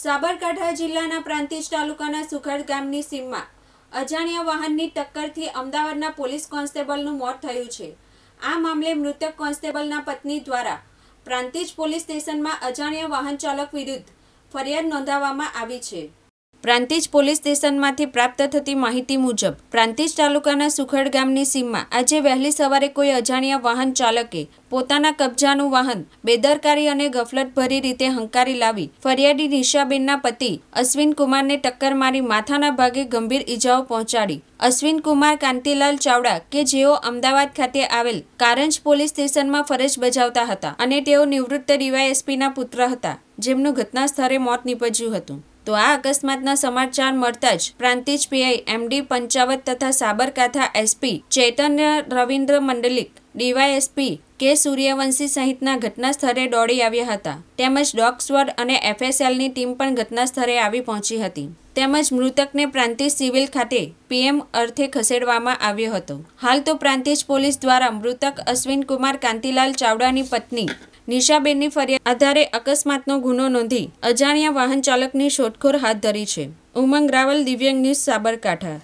સાબરકાંઠા જિલ્લાના પ્રાંતિજ તાલુકાના સુખડ ગામની સીમમાં અજાણ્યા વાહનની ટક્કરથી અમદાવાદના પોલીસ કોન્સ્ટેબલનું મોત થયું છે આ મામલે મૃતક કોન્સ્ટેબલના પત્ની દ્વારા પ્રાંતિજ પોલીસ સ્ટેશનમાં અજાણ્યા વાહન ચાલક વિરુદ્ધ ફરિયાદ નોંધાવવામાં આવી છે પ્રાંતિજ પોલીસ સ્ટેશનમાંથી પ્રાપ્ત થતી માહિતી મુજબ પ્રાંતિજ તાલુકાના સુખડ ગામની સીમમાં આજે વહેલી સવારે કોઈ અજાણ્યા વાહન ચાલકે પોતાના કબજાનું વાહન બેદરકારી અને ગફલતભરી રીતે હંકારી લાવી ફરિયાદી નિશાબેનના પતિ અશ્વિન કુમારને ટક્કર મારી માથાના ભાગે ગંભીર ઈજાઓ પહોંચાડી અશ્વિન કુમાર કાંતિલાલ ચાવડા કે જેઓ અમદાવાદ ખાતે આવેલ કારંજ પોલીસ સ્ટેશનમાં ફરજ બજાવતા હતા અને તેઓ નિવૃત્ત ડીવાયએસપીના પુત્ર હતા જેમનું ઘટના સ્થળે મોત નીપજ્યું હતું તો આ અકસ્માતના સમાચાર મળતા જ પ્રાંતિજ પીઆઈ એમડી પંચાવત તથા Sabarkantha SP Chaitanya Ravindra Mandlik DYSP K Suryavanshi સહિતના ઘટના સ્થળે દોડી આવ્યા હતા તેમજ ડોક્સવર્ડ અને એફએસએલની ટીમ પણ ઘટના સ્થળે આવી પહોંચી હતી તેમજ મૃતકને પ્રાંતિજ સિવિલ ખાતે પીએમ અર્થે ખસેડવામાં આવ્યો હતો હાલ તો પ્રાંતિજ પોલીસ દ્વારા મૃતક અશ્વિનકુમાર કાંતિલાલ ચાવડાની પત્ની નિશાબેનની ફરિયાદ આધારે અકસ્માતનો ગુનો નોંધી અજાણ્યા વાહન ચાલકની શોધખોળ હાથ ધરી છે ઉમંગ રાવલ દિવ્યાંગ ન્યૂઝ સાબરકાંઠા